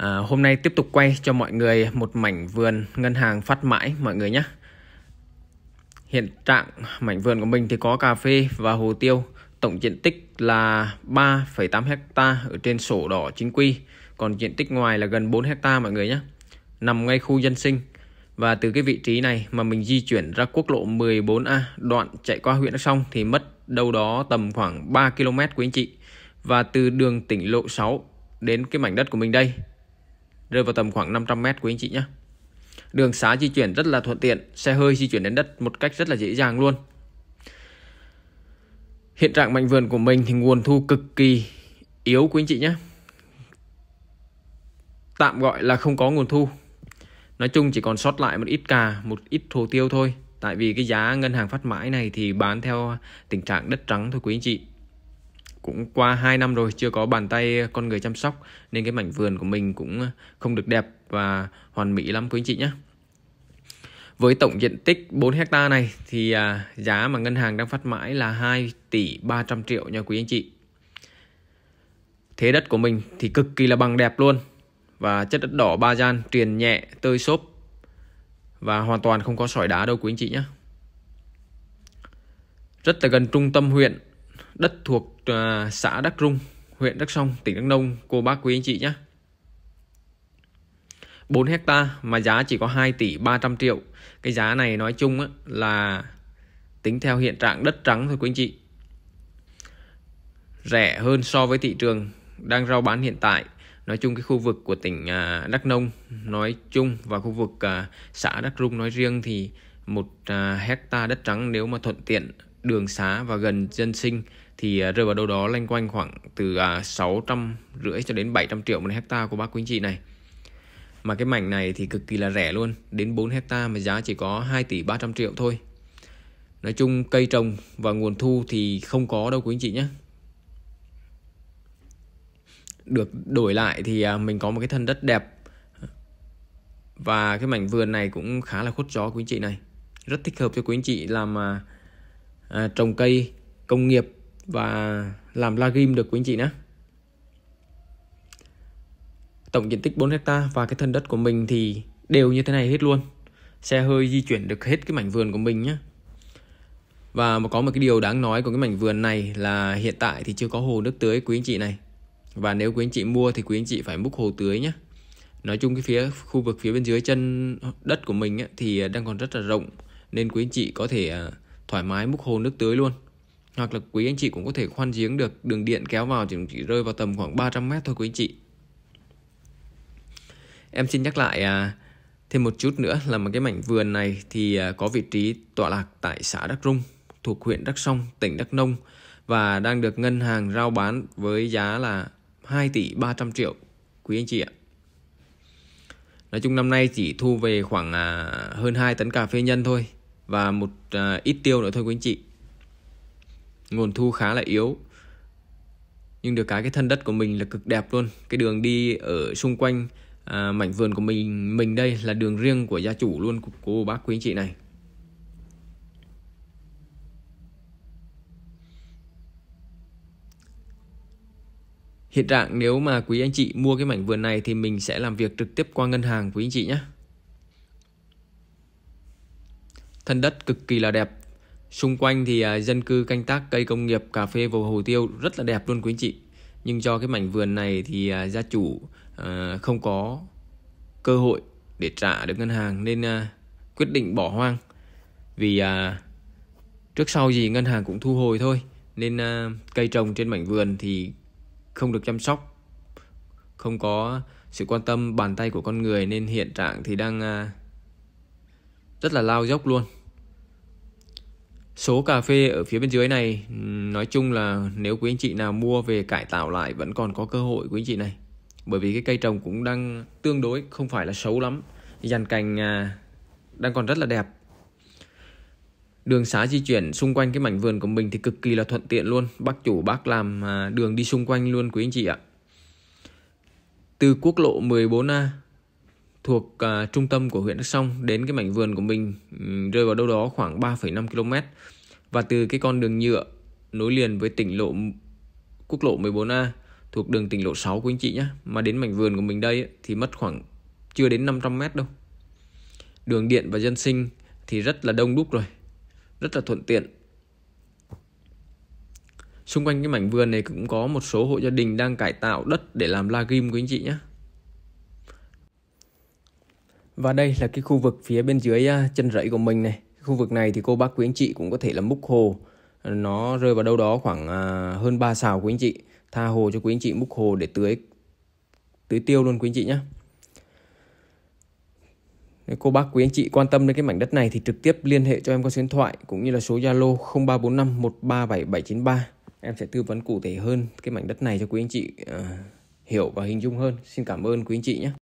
À, hôm nay tiếp tục quay cho mọi người một mảnh vườn ngân hàng phát mãi mọi người nhé. Hiện trạng mảnh vườn của mình thì có cà phê và hồ tiêu. Tổng diện tích là 3,8 hecta ở trên sổ đỏ chính quy. Còn diện tích ngoài là gần 4 hecta mọi người nhé. Nằm ngay khu dân sinh. Và từ cái vị trí này mà mình di chuyển ra quốc lộ 14A đoạn chạy qua huyện Đắk Song thì mất đâu đó tầm khoảng 3 km quý anh chị. Và từ đường tỉnh lộ 6 đến cái mảnh đất của mình đây rơi vào tầm khoảng 500 m của anh chị nhé đường xá di chuyển rất là thuận tiện xe hơi di chuyển đến đất một cách rất là dễ dàng luôn hiện trạng mạnh vườn của mình thì nguồn thu cực kỳ yếu quý anh chị nhé tạm gọi là không có nguồn thu nói chung chỉ còn sót lại một ít cà một ít hồ tiêu thôi tại vì cái giá ngân hàng phát mãi này thì bán theo tình trạng đất trắng thôi quý anh chị cũng qua 2 năm rồi chưa có bàn tay con người chăm sóc nên cái mảnh vườn của mình cũng không được đẹp và hoàn mỹ lắm quý anh chị nhé. Với tổng diện tích 4 hecta này thì à, giá mà ngân hàng đang phát mãi là 2 tỷ 300 triệu nha quý anh chị. Thế đất của mình thì cực kỳ là bằng đẹp luôn và chất đất đỏ ba gian truyền nhẹ tơi xốp và hoàn toàn không có sỏi đá đâu quý anh chị nhé. Rất là gần trung tâm huyện, đất thuộc Ờ, xã Đắc Rung, huyện Đắc Song, tỉnh Đắk Nông, cô bác quý anh chị nhé. 4 hecta mà giá chỉ có 2 tỷ 300 triệu. Cái giá này nói chung á, là tính theo hiện trạng đất trắng thôi quý anh chị. Rẻ hơn so với thị trường đang rao bán hiện tại. Nói chung cái khu vực của tỉnh ờ, Đắk Nông nói chung và khu vực ờ, xã Đắk Rung nói riêng thì một hecta đất trắng nếu mà thuận tiện đường xá và gần dân sinh thì à, rơi vào đâu đó lanh quanh khoảng từ à, sáu trăm rưỡi cho đến 700 triệu một hecta của bác quý anh chị này. Mà cái mảnh này thì cực kỳ là rẻ luôn, đến 4 hecta mà giá chỉ có 2 tỷ 300 triệu thôi. Nói chung cây trồng và nguồn thu thì không có đâu quý anh chị nhé. Được đổi lại thì à, mình có một cái thân đất đẹp và cái mảnh vườn này cũng khá là khuất gió quý anh chị này. Rất thích hợp cho quý anh chị làm à, trồng cây công nghiệp và làm la ghim được quý anh chị nhé tổng diện tích 4 hecta và cái thân đất của mình thì đều như thế này hết luôn xe hơi di chuyển được hết cái mảnh vườn của mình nhé và mà có một cái điều đáng nói của cái mảnh vườn này là hiện tại thì chưa có hồ nước tưới quý anh chị này và nếu quý anh chị mua thì quý anh chị phải múc hồ tưới nhé nói chung cái phía khu vực phía bên dưới chân đất của mình ấy, thì đang còn rất là rộng nên quý anh chị có thể à, thoải mái múc hồ nước tưới luôn hoặc là quý anh chị cũng có thể khoan giếng được đường điện kéo vào chỉ, chỉ rơi vào tầm khoảng 300 mét thôi quý anh chị em xin nhắc lại à, thêm một chút nữa là một cái mảnh vườn này thì à, có vị trí tọa lạc tại xã Đắc Rung thuộc huyện Đắc Song tỉnh Đắk Nông và đang được ngân hàng rao bán với giá là 2 tỷ 300 triệu quý anh chị ạ Nói chung năm nay chỉ thu về khoảng à, hơn 2 tấn cà phê nhân thôi và một à, ít tiêu nữa thôi quý anh chị nguồn thu khá là yếu nhưng được cái cái thân đất của mình là cực đẹp luôn cái đường đi ở xung quanh à, mảnh vườn của mình mình đây là đường riêng của gia chủ luôn của cô bác quý anh chị này Hiện trạng nếu mà quý anh chị mua cái mảnh vườn này thì mình sẽ làm việc trực tiếp qua ngân hàng quý anh chị nhé. Thân đất cực kỳ là đẹp, Xung quanh thì à, dân cư canh tác cây công nghiệp, cà phê và hồ tiêu rất là đẹp luôn quý anh chị. Nhưng do cái mảnh vườn này thì à, gia chủ à, không có cơ hội để trả được ngân hàng nên quyết định bỏ hoang. Vì trước sau gì ngân hàng cũng thu hồi thôi nên cây trồng trên mảnh vườn thì không được chăm sóc, không có sự quan tâm bàn tay của con người nên hiện trạng thì đang rất là lao dốc luôn số cà phê ở phía bên dưới này nói chung là nếu quý anh chị nào mua về cải tạo lại vẫn còn có cơ hội quý anh chị này bởi vì cái cây trồng cũng đang tương đối không phải là xấu lắm dàn cành à, đang còn rất là đẹp đường xá di chuyển xung quanh cái mảnh vườn của mình thì cực kỳ là thuận tiện luôn bác chủ bác làm à, đường đi xung quanh luôn quý anh chị ạ từ quốc lộ 14A thuộc uh, trung tâm của huyện Đức Song đến cái mảnh vườn của mình um, rơi vào đâu đó khoảng 3,5 km và từ cái con đường nhựa nối liền với tỉnh lộ quốc lộ 14A thuộc đường tỉnh lộ 6 của anh chị nhé mà đến mảnh vườn của mình đây thì mất khoảng chưa đến 500 mét đâu đường điện và dân sinh thì rất là đông đúc rồi rất là thuận tiện xung quanh cái mảnh vườn này cũng có một số hộ gia đình đang cải tạo đất để làm la ghim của anh chị nhé và đây là cái khu vực phía bên dưới à, chân rẫy của mình này khu vực này thì cô bác quý anh chị cũng có thể là múc hồ nó rơi vào đâu đó khoảng à, hơn 3 xào quý anh chị tha hồ cho quý anh chị múc hồ để tưới tưới tiêu luôn quý anh chị nhé nếu cô bác quý anh chị quan tâm đến cái mảnh đất này thì trực tiếp liên hệ cho em qua số điện thoại cũng như là số Zalo 0345 137793. Em sẽ tư vấn cụ thể hơn cái mảnh đất này cho quý anh chị uh, hiểu và hình dung hơn. Xin cảm ơn quý anh chị nhé.